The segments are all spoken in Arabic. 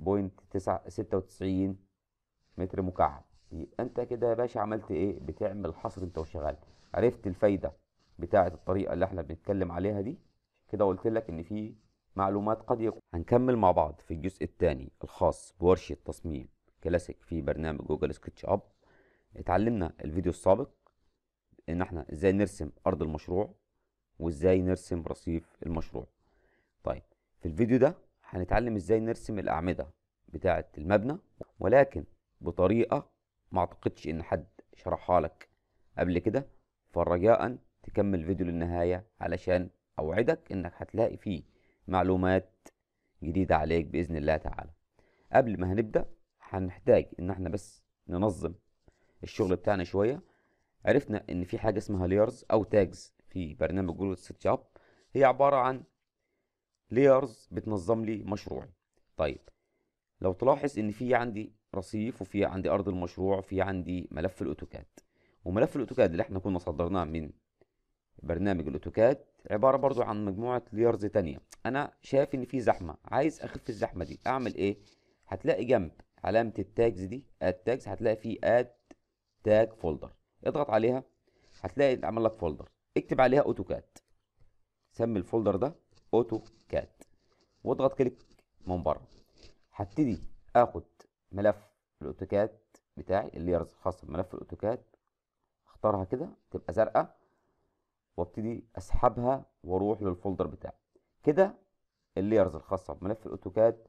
0.96 متر مكعب يبقى انت كده يا باشا عملت ايه بتعمل حصر انت وشغال عرفت الفايده بتاعه الطريقه اللي احنا بنتكلم عليها دي كده قلت لك ان في معلومات قد يكون هنكمل مع بعض في الجزء الثاني الخاص بورشه تصميم كلاسيك في برنامج جوجل سكتش اب اتعلمنا الفيديو السابق ان احنا ازاي نرسم ارض المشروع وازاي نرسم رصيف المشروع طيب في الفيديو ده هنتعلم ازاي نرسم الاعمده بتاعه المبنى ولكن بطريقه ما اعتقدش ان حد شرحها لك قبل كده فرجاء تكمل الفيديو للنهايه علشان اوعدك انك هتلاقي فيه معلومات جديده عليك باذن الله تعالى قبل ما هنبدا هنحتاج ان احنا بس ننظم الشغل بتاعنا شويه عرفنا ان في حاجه اسمها ليرز او تاجز في برنامج جوجل سيرش اب هي عباره عن لايرز بتنظم لي مشروعي طيب لو تلاحظ ان في عندي رصيف وفي عندي ارض المشروع وفي عندي ملف الاوتوكاد وملف الاوتوكاد اللي احنا كنا صدرناه من برنامج الاوتوكاد عباره برضو عن مجموعه layers تانية انا شايف ان في زحمه عايز اخف الزحمه دي اعمل ايه هتلاقي جنب علامه التاجز دي اد تاجز هتلاقي في اد تاج فولدر اضغط عليها هتلاقي عمل لك فولدر اكتب عليها اوتوكاد سمي الفولدر ده اوتو كات واضغط كليك من بره هبتدي اخد ملف كات بتاعي الليرز الخاصه بملف كات اختارها كده تبقى زرقاء وابتدي اسحبها واروح للفولدر بتاعي كده الليرز الخاصه بملف الاوتوكاد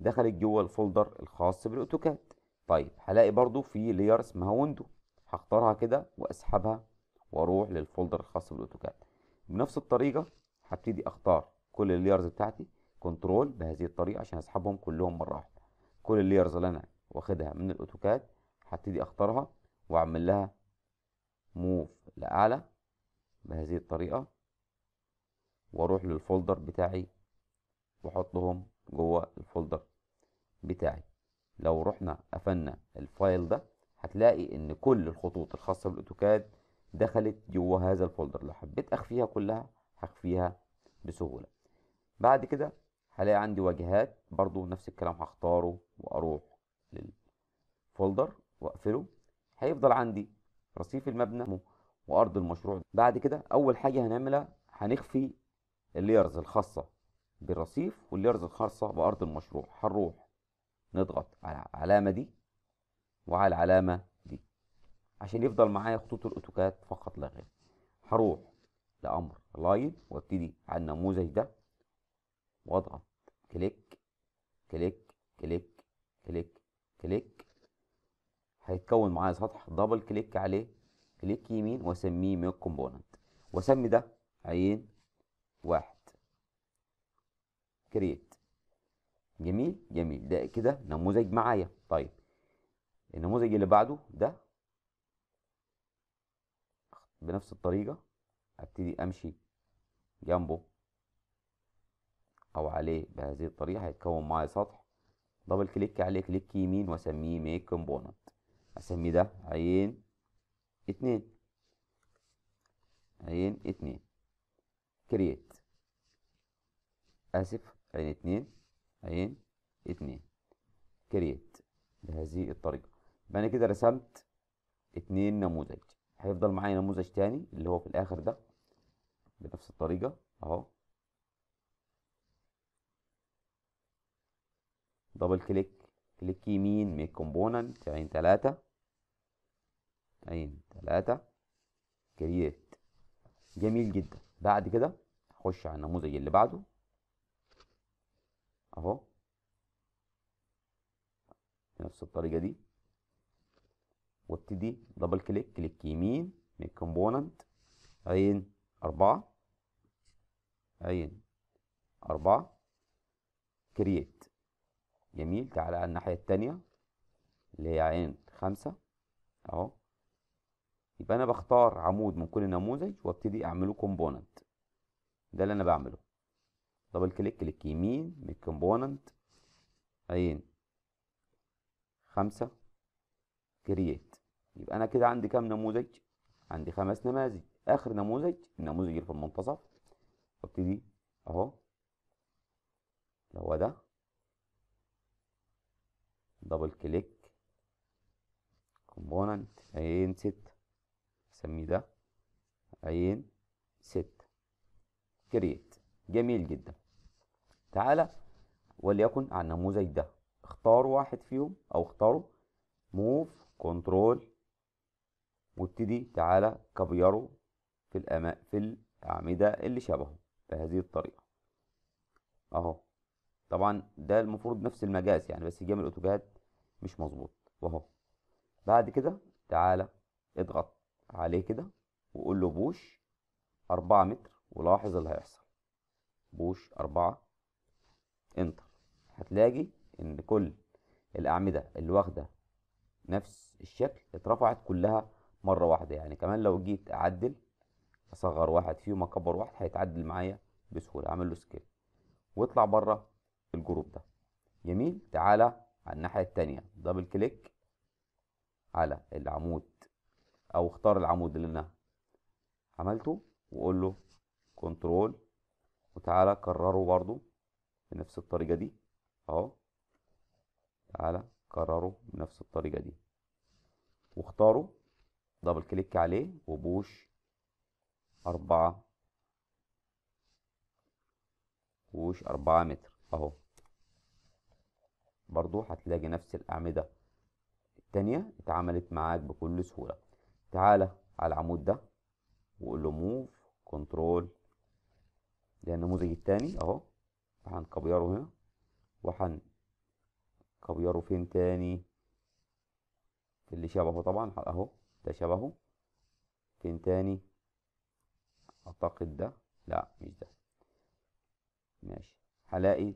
دخلت جوه الفولدر الخاص بالاوتوكاد طيب هلاقي برضو في لير اسمها ويندو هختارها كده واسحبها واروح للفولدر الخاص بالاوتوكاد بنفس الطريقه هبتدي اختار كل اللايرز بتاعتي كنترول بهذه الطريقه عشان اسحبهم كلهم مره واحده كل اللايرز اللي انا واخدها من الاوتوكاد هبتدي اختارها واعمل لها موف لاعلى بهذه الطريقه واروح للفولدر بتاعي واحطهم جوه الفولدر بتاعي لو رحنا قفلنا الفايل ده هتلاقي ان كل الخطوط الخاصه بالاوتوكاد دخلت جوه هذا الفولدر لو حبيت اخفيها كلها هخفيها بسهوله بعد كده هلاقي عندي واجهات برضو نفس الكلام هختاره واروح للفولدر واقفله هيفضل عندي رصيف المبنى وارض المشروع بعد كده اول حاجه هنعملها هنخفي الليرز الخاصه بالرصيف والليرز الخاصه بارض المشروع هنروح نضغط على العلامه دي وعلى العلامه دي عشان يفضل معايا خطوط الاوتوكاد فقط لا غير هروح لامر لاين وابتدي على النموذج ده واضغط كليك كليك كليك كليك كليك هيتكون معايا سطح دبل كليك عليه كليك يمين واسميه ميك كومبوننت واسمي ده عين واحد كريت جميل جميل ده كده نموذج معايا طيب النموذج اللي بعده ده بنفس الطريقه ابتدي امشي جنبه او عليه بهذه الطريقه هيتكون معايا سطح دبل كليك عليه كليك يمين واسميه ميك كومبوننت اسمي ده عين اتنين عين اتنين كرييت اسف عين اتنين عين اتنين كرييت بهذه الطريقه يبقى انا كده رسمت اتنين نموذج هيفضل معايا نموذج تاني اللي هو في الاخر ده بنفس الطريقه اهو دبل كليك كليك يمين ميك كومبوننت عين تلاتة عين تلاتة كرييت جميل جدا بعد كده هخش على النموذج اللي بعده اهو بنفس الطريقه دي وابتدي دبل كليك كليك يمين ميك كومبوننت عين أربعة عين أربعة كرييت جميل تعالى على الناحية التانية اللي هي عين خمسة اهو يبقى انا بختار عمود من كل نموذج وابتدي اعمله كومبوننت ده اللي انا بعمله دبل كليك كليك يمين من كومبوننت عين خمسة كرييت يبقى انا كده عندي كام نموذج عندي خمس نماذج اخر نموذج النموذج اللي في المنتصف وابتدي اهو اللي هو ده دبل كليك كومبوننت عين ست اسميه ده عين ست كريت جميل جدا تعالى وليكن على النموذج ده اختاروا واحد فيهم او اختاروا موف كنترول وابتدي تعالى كبيره في الأما... في الأعمدة اللي شبهه بهذه الطريقة اهو طبعا ده المفروض نفس المجاز يعني بس جه من الاوتوكاد مش مظبوط واهو بعد كده تعالى اضغط عليه كده وقول له بوش 4 متر ولاحظ اللي هيحصل بوش 4 انتر هتلاقي ان كل الاعمده اللي واخده نفس الشكل اترفعت كلها مره واحده يعني كمان لو جيت اعدل اصغر واحد فيهم اكبر واحد هيتعدل معايا بسهوله اعمل له سكيل واطلع بره الجروب ده جميل تعالى على الناحية التانية دبل كليك على العمود او اختار العمود اللي انا عملته وقول له كنترول وتعالى كرره برضو بنفس الطريقة دي اهو تعالى كرره بنفس الطريقة دي واختاره دبل كليك عليه وبوش أربعة بوش أربعة متر اهو برضو هتلاقي نفس الأعمدة التانية اتعملت معاك بكل سهولة تعالى على العمود ده وقول له موف كنترول ده النموذج التاني اهو هنكبيره هنا وهنكبيره فين تاني في اللي شبهه طبعا اهو ده شبهه فين تاني اعتقد ده لا مش ده ماشي هلاقي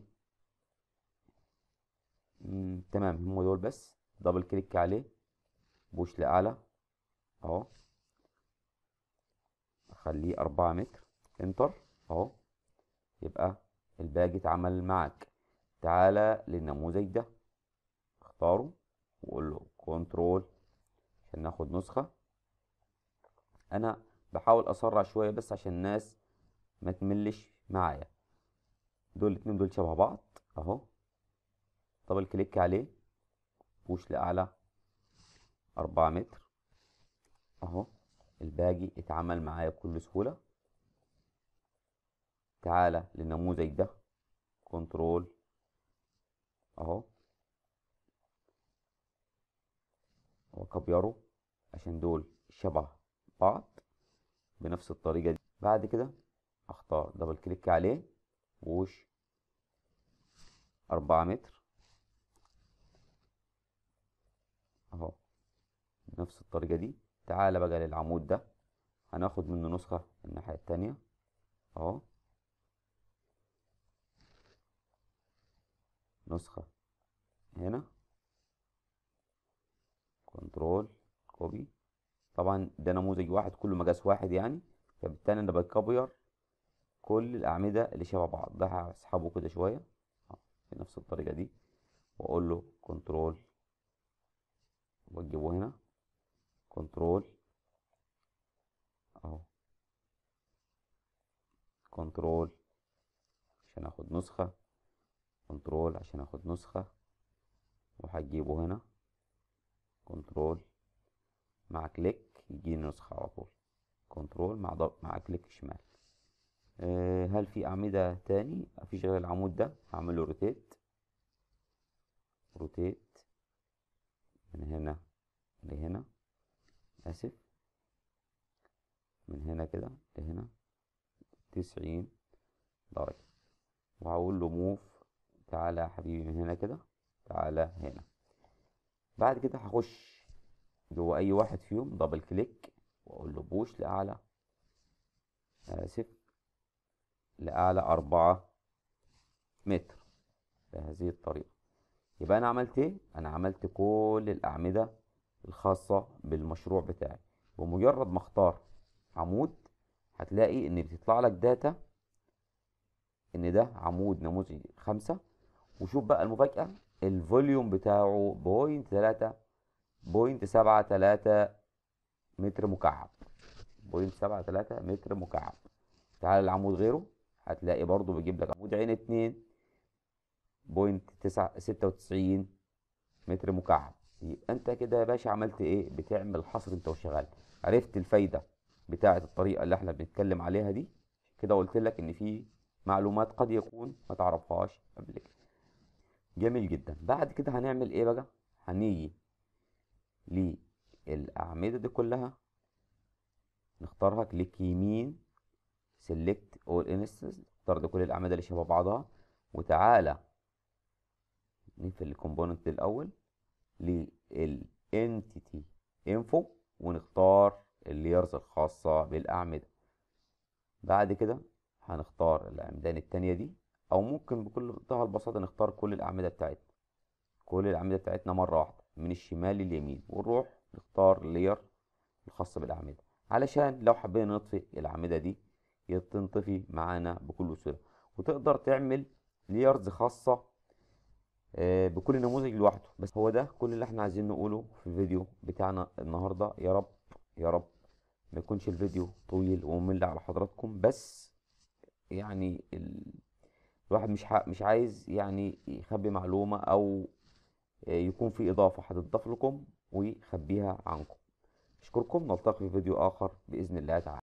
تمام هم دول بس دبل كليك عليه بوش لأعلى اهو اخليه أربعة متر انتر اهو يبقى الباج اتعمل معاك تعالى للنموذج ده اختاره وقول له كنترول عشان ناخد نسخة انا بحاول اسرع شوية بس عشان الناس ما تملش معايا دول الاتنين دول شبه بعض اهو دبل كليك عليه بوش لاعلى أربعة متر اهو الباقي اتعمل معايا بكل سهوله تعالى للنموذج ده كنترول اهو وكبيرو عشان دول شبه بعض بنفس الطريقه دي بعد كده اختار دبل كليك عليه ووش أربعة متر اهو نفس الطريقه دي تعال بقى للعمود ده هناخد منه نسخه الناحيه التانية اهو نسخه هنا كنترول كوبي طبعا ده نموذج واحد كله مقاس واحد يعني فبالتالي انا بكبير كل الاعمده اللي شبه بعض ده هسحبه كده شويه بنفس الطريقه دي واقول له كنترول وتجيبوه هنا كنترول اهو كنترول عشان اخد نسخة كنترول عشان اخد نسخة وهتجيبه هنا كنترول مع كليك يجيني نسخة على طول كنترول مع ضغط مع كليك شمال أه هل في أعمدة تاني مفيش غير العمود ده هعمله روتيت روتيت من هنا لهنا اسف من هنا كده لهنا تسعين درجة وهقول له موف تعالى يا حبيبي من هنا كده تعالى هنا بعد كده هخش جوه اي واحد فيهم دبل كليك واقول له بوش لاعلى اسف لاعلى أربعة متر بهذه الطريقة يبقى انا عملت ايه انا عملت كل الاعمدة الخاصة بالمشروع بتاعي بمجرد ما اختار عمود هتلاقي ان بتطلع لك داتا ان ده عمود نموذج خمسة وشوف بقى المفاجأة الفوليوم بتاعه بوينت ثلاثة بوينت سبعة ثلاثة متر مكعب بوينت سبعة ثلاثة متر مكعب تعال العمود غيره هتلاقي برضو بيجيب لك عمود عين اتنين بوينت تسعة ستة وتسعين متر مكعب يبقى انت كده يا باشا عملت ايه بتعمل حصر انت وشغال عرفت الفايده بتاعه الطريقه اللي احنا بنتكلم عليها دي كده قلت لك ان في معلومات قد يكون ما تعرفهاش قبل كده جميل جدا بعد كده هنعمل ايه بقى هنيجي للاعمده دي كلها نختارها كليك يمين سيلكت اول انستنس اختار كل الاعمده اللي شبه بعضها وتعالى نقفل الكومبوننت الاول للانتيتي انفو ونختار اللايرز الخاصة بالأعمدة بعد كده هنختار الأعمدان التانية دي أو ممكن بكل منتهى البساطة نختار كل الأعمدة بتاعتنا كل الأعمدة بتاعتنا مرة واحدة من الشمال لليمين ونروح نختار لير الخاصة بالأعمدة علشان لو حبينا نطفئ الأعمدة دي تنطفي معانا بكل سهولة وتقدر تعمل ليرز خاصة آه، بكل نموذج لوحده بس هو ده كل اللي احنا عايزين نقوله في الفيديو بتاعنا النهارده يا رب يا رب ما يكونش الفيديو طويل وممل على حضراتكم بس يعني ال... الواحد مش ح... مش عايز يعني يخبي معلومه او آه، يكون في اضافه هتضاف لكم ويخبيها عنكم اشكركم نلتقي في فيديو اخر باذن الله تعالى